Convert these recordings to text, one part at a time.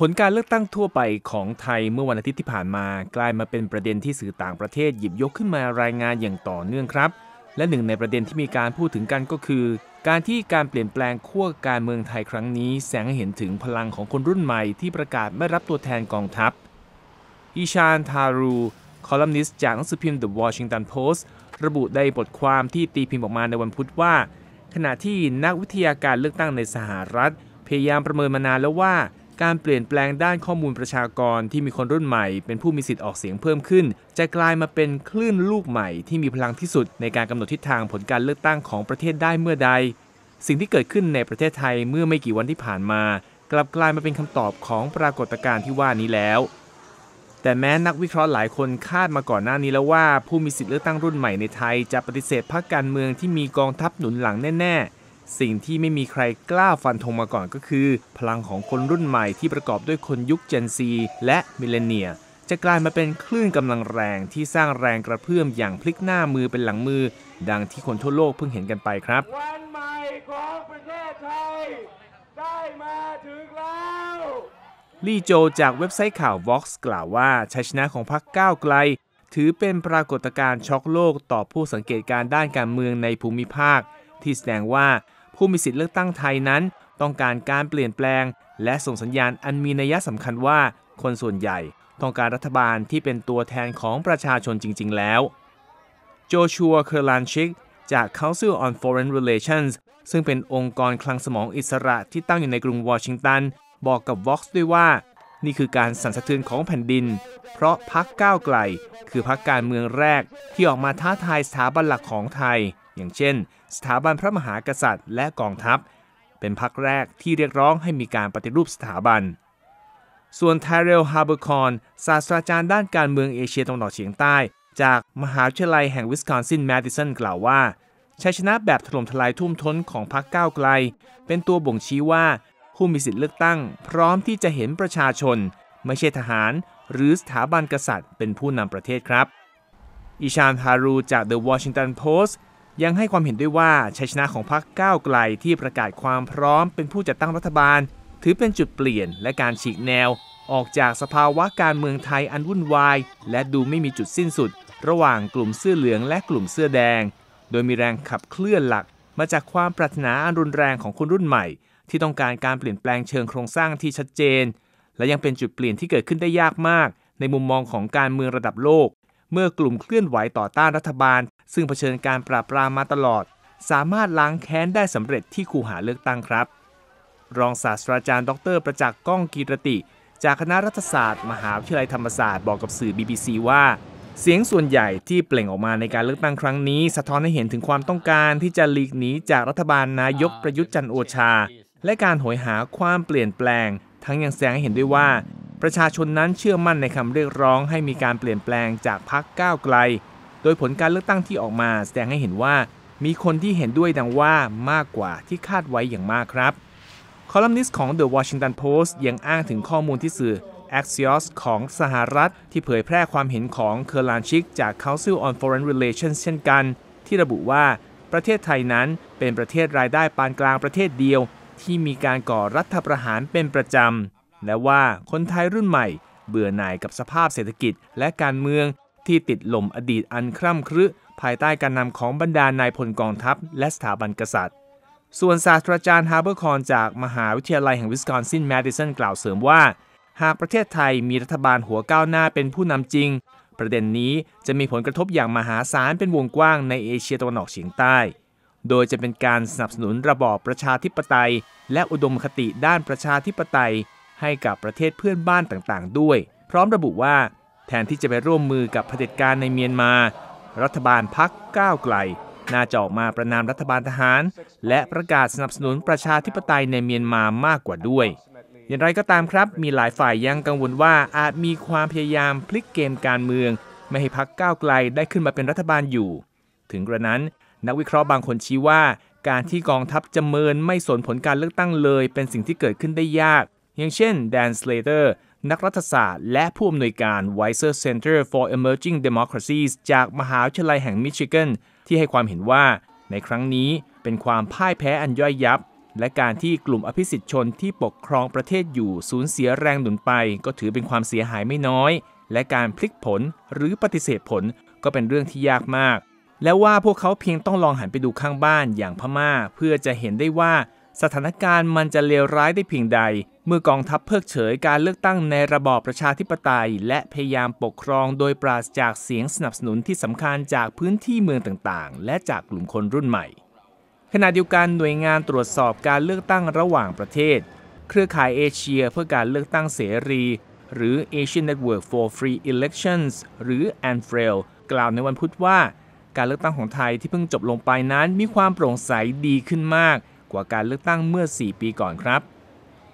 ผลการเลือกตั้งทั่วไปของไทยเมื่อวันอาทิตย์ที่ผ่านมา กลายมาเป็นประเด็นที่สื่อต่างประเทศหยิบยกขึ้นมารายงานอย่างต่อเนื่องครับ และหนึ่งในประเด็นที่มีการพูดถึงกันก็คือ การที่การเปลี่ยนแปลงขั้วการเมืองไทยครั้งนี้แสงให้เห็นถึงพลังของคนรุ่นใหม่ที่ประกาศไม่รับตัวแทนกองทัพอิชานทารูคอลัมนิสต์จากหนังสือพิมพ์ The Washington Post ระบุได้บทความที่ตีพิมพ์ออกมาในวันพุธว่า ขณะที่นักวิทยาการเลือกตั้งในสหรัฐ พยายามประเมินมานานแล้วว่าการเปลี่ยนแปลงด้านข้อมูลประชากรที่มีคนรุ่นใหม่เป็นผู้มีสิทธิ์ออกเสียงเพิ่มขึ้น จะกลายมาเป็นคลื่นลูกใหม่ที่มีพลังที่สุดในการกำหนดทิศทางผลการเลือกตั้งของประเทศได้เมื่อใด สิ่งที่เกิดขึ้นในประเทศไทยเมื่อไม่กี่วันที่ผ่านมา กลับกลายมาเป็นคำตอบของปรากฏการณ์ที่ว่านี้แล้ว แต่แม้นักวิเคราะห์หลายคนคาดมาก่อนหน้านี้แล้วว่าผู้มีสิทธิ์เลือกตั้งรุ่นใหม่ในไทยจะปฏิเสธพรรคการเมืองที่มีกองทัพหนุนหลังแน่ๆสิ่งที่ไม่มีใครกล้าฟันธงมาก่อนก็คือ พลังของคนรุ่นใหม่ที่ประกอบด้วยคนยุค Gen Z และมิเลเนียจะกลายมาเป็นคลื่นกำลังแรงที่สร้างแรงกระเพื่อมอย่างพลิกหน้ามือเป็นหลังมือ ดังที่คนทั่วโลกเพิ่งเห็นกันไปครับวันใหม่ของประเทศไทยได้มาถึงแล้วลี่โจ จากเว็บไซต์ข่าว Vox กล่าวว่า ชัยชนะของพรรคก้าวไกล ถือเป็นปรากฏการณ์ช็อกโลกต่อผู้สังเกตการด้านการเมืองในภูมิภาค ที่แสดงว่าผู้มีสิทธิเลือกตั้งไทยนั้นต้องการการเปลี่ยนแปลง และส่งสัญญาณอันมีนัยสำคัญว่าคนส่วนใหญ่ต้องการรัฐบาลที่เป็นตัวแทนของประชาชนจริง ๆแล้วโจชัวเคอร์ลันชิกจาก Council on Foreign Relations ซึ่งเป็นองค์กรคลังสมองอิสระที่ตั้งอยู่ในกรุงวอชิงตัน บอกกับ Vox ด้วยว่า นี่คือการสั่นสะเทือนของแผ่นดิน เพราะพักก้าวไกลคือพักการเมืองแรกที่ออกมาท้าทายสถาบันหลักของไทยอย่างเช่น สถาบันพระมหากษัตริย์และกองทัพ เป็นพักแรกที่เรียกร้องให้มีการปฏิรูปสถาบัน ส่วนไทเรลฮาร์เบอร์คอนศาสตราจารย์ด้านการเมืองเอเชียตะวันออกเฉียงใต้ จากมหาวิทยาลัยแห่งวิสคอนซินแมดิสันกล่าวว่า ชัยชนะแบบถล่มทลายทุ่มท้นของพรรคก้าวไกล เป็นตัวบ่งชี้ว่าผู้มีสิทธิเลือกตั้งพร้อมที่จะเห็นประชาชนไม่ใช่ทหาร หรือสถาบันกษัตริย์เป็นผู้นำประเทศครับอิชานฮารูจาก The Washington Post ยังให้ความเห็นด้วยว่าชัยชนะของพรรคก้าวไกลที่ประกาศความพร้อมเป็นผู้จัดตั้งรัฐบาล ถือเป็นจุดเปลี่ยนและการฉีกแนว ออกจากสภาวะการเมืองไทยอันวุ่นวาย และดูไม่มีจุดสิ้นสุด ระหว่างกลุ่มเสื้อเหลืองและกลุ่มเสื้อแดง โดยมีแรงขับเคลื่อนหลัก มาจากความปรารถนาอันรุนแรงของคนรุ่นใหม่ ที่ต้องการการเปลี่ยนแปลงเชิงโครงสร้างที่ชัดเจน และยังเป็นจุดเปลี่ยนที่เกิดขึ้นได้ยากมาก ในมุมมองของการเมืองระดับโลกเมื่อกลุ่มเคลื่อนไหวต่อต้านรัฐบาล ซึ่งเผชิญการปราบปรามมาตลอด สามารถล้างแค้นได้สำเร็จที่คูหาเลือกตั้งครับ รองศาสตราจารย์ดรประจักษ์ก้องกีรติ จากคณะรัฐศาสตร์มหาวิทยาลัยธรรมศาสตร์บอกกับสื่อ BBC ว่า เสียงส่วนใหญ่ที่เปล่งออกมาในการเลือกตั้งครั้งนี้ สะท้อนให้เห็นถึงความต้องการที่จะหลีกหนีจากรัฐบาลนายกประยุทธ์จันโอชา และการหอยหาความเปลี่ยนแปลง ทั้งยังแสดงให้เห็นด้วยว่าประชาชนนั้นเชื่อมั่นในคำเรียกร้องให้มีการเปลี่ยนแปลงจากพรรคก้าวไกล โดยผลการเลือกตั้งที่ออกมาแสดงให้เห็นว่ามีคนที่เห็นด้วยดังว่ามากกว่าที่คาดไว้อย่างมากครับ คอลัมนิสต์ของ The Washington Post ยังอ้างถึงข้อมูลที่สื่อ Axios ของสหรัฐ ที่เผยแพร่ความเห็นของเคอร์ลานชิกจาก Council on Foreign Relations เช่นกัน ที่ระบุว่าประเทศไทยนั้นเป็นประเทศรายได้ปานกลางประเทศเดียวที่มีการก่อรัฐประหารเป็นประจำและว่าคนไทยรุ่นใหม่เบื่อหน่ายกับสภาพเศรษฐกิจ และการเมืองที่ติดหล่มอดีตอันคร่ำครึ ภายใต้การนำของบรรดานายพลกองทัพและสถาบันกษัตริย์ ส่วนศาสตราจารย์ฮาร์เบอร์คอนจากมหาวิทยาลัยแห่งวิสคอนซินแมดิสันกล่าวเสริมว่า หากประเทศไทยมีรัฐบาลหัวก้าวหน้าเป็นผู้นำจริง ประเด็นนี้จะมีผลกระทบอย่างมหาศาลเป็นวงกว้างในเอเชียตะวันออกเฉียงใต้ โดยจะเป็นการสนับสนุนระบอบประชาธิปไตย และอุดมคติด้านประชาธิปไตยให้กับประเทศเพื่อนบ้านต่างๆด้วย พร้อมระบุว่า แทนที่จะไปร่วมมือกับเผด็จการในเมียนมา รัฐบาลพักก้าวไกลน่าจะออกมาประนามรัฐบาลทหาร และประกาศสนับสนุนประชาธิปไตยในเมียนมามากกว่าด้วย อย่างไรก็ตามครับ มีหลายฝ่ายยังกังวลว่า อาจมีความพยายามพลิกเกมการเมือง ไม่ให้พักก้าวไกลได้ขึ้นมาเป็นรัฐบาลอยู่ ถึงกระนั้น นักวิเคราะห์บางคนชี้ว่า การที่กองทัพจะเมินไม่สนผลการเลือกตั้งเลย เป็นสิ่งที่เกิดขึ้นได้ยากอย่างเช่นแดนสเลเตอร์นักรัฐศาสตร์และผู้อำนวยการ w i s e r Center for Emerging Democracies จากมหาวิทยาลัยแห่งมิชิแกนที่ให้ความเห็นว่า ในครั้งนี้เป็นความพ่ายแพ้อันย่อยยับ และการที่กลุ่มอภิสิทธิชนที่ปกครองประเทศอยู่สูญเสียแรงหนุนไปก็ถือเป็นความเสียหายไม่น้อย และการพลิกผลหรือปฏิเสธผลก็เป็นเรื่องที่ยากมาก และว่าพวกเขาเพียงต้องลองหันไปดูข้างบ้านอย่างพมา่าเพื่อจะเห็นได้ว่าสถานการณ์มันจะเลวร้ายได้เพียงใด เมื่อกองทัพเพิกเฉยการเลือกตั้งในระบอบประชาธิปไตย และพยายามปกครองโดยปราศจากเสียงสนับสนุนที่สำคัญจากพื้นที่เมืองต่าง ๆ และจากกลุ่มคนรุ่นใหม่ขณะเดียวกันหน่วยงานตรวจสอบการเลือกตั้งระหว่างประเทศ เครือข่ายเอเชียเพื่อการเลือกตั้งเสรี หรือ Asian Network for Free Elections หรือ ANFREL กล่าวในวันพุธว่า การเลือกตั้งของไทยที่เพิ่งจบลงไปนั้นมีความโปร่งใสดีขึ้นมากกว่าการเลือกตั้งเมื่อ 4 ปีก่อนครับ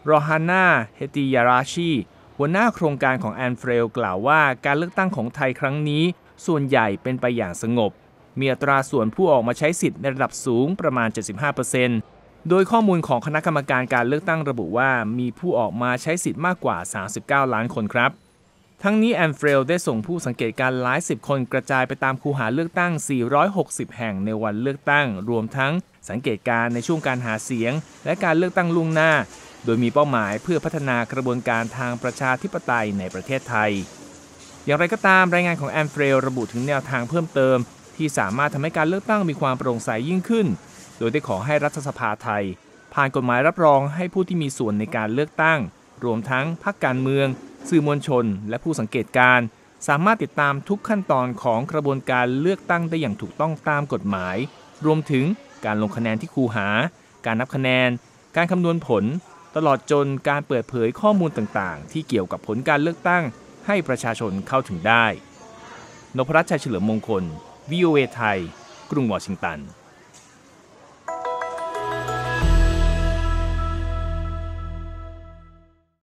โรฮาน่าเฮติยาราชี หัวหน้าโครงการของแอนเฟรลกล่าวว่าการเลือกตั้งของไทยครั้งนี้ ส่วนใหญ่เป็นไปอย่างสงบ มีอัตราส่วนผู้ออกมาใช้สิทธิ์ในระดับสูงประมาณ 75%โดยข้อมูลของคณะกรรมการการเลือกตั้งระบุว่า มีผู้ออกมาใช้สิทธิ์มากกว่า 39 ล้านคนครับทั้งนี้แอนเฟรลได้ส่งผู้สังเกตการหลายสิบคนกระจายไปตามคูหาเลือกตั้ง 460 แห่งในวันเลือกตั้ง รวมทั้ง สังเกตการในช่วงการหาเสียง และการเลือกตั้งล่วงหน้า โดยมีเป้าหมายเพื่อพัฒนากระบวนการทางประชาธิปไตยในประเทศไทย อย่างไรก็ตามรายงานของแอนเฟรลระบุถึงแนวทางเพิ่มเติม ที่สามารถทำให้การเลือกตั้งมีความโปร่งใสยยิ่งขึ้น โดยได้ขอให้รัฐสภาไทย ผ่านกฎหมายรับรองให้ผู้ที่มีส่วนในการเลือกตั้ง รวมทั้งพรรคการเมืองสื่อมวลชนและผู้สังเกตการสามารถติดตามทุกขั้นตอนของกระบวนการเลือกตั้งได้อย่างถูกต้องตามกฎหมาย รวมถึงการลงคะแนนที่คูหา การนับคะแนน การคำนวณผล ตลอดจนการเปิดเผยข้อมูลต่างๆที่เกี่ยวกับผลการเลือกตั้งให้ประชาชนเข้าถึงได้ นพรัชชัยเฉลิมมงคล VOA ไทย กรุงวอชิงตัน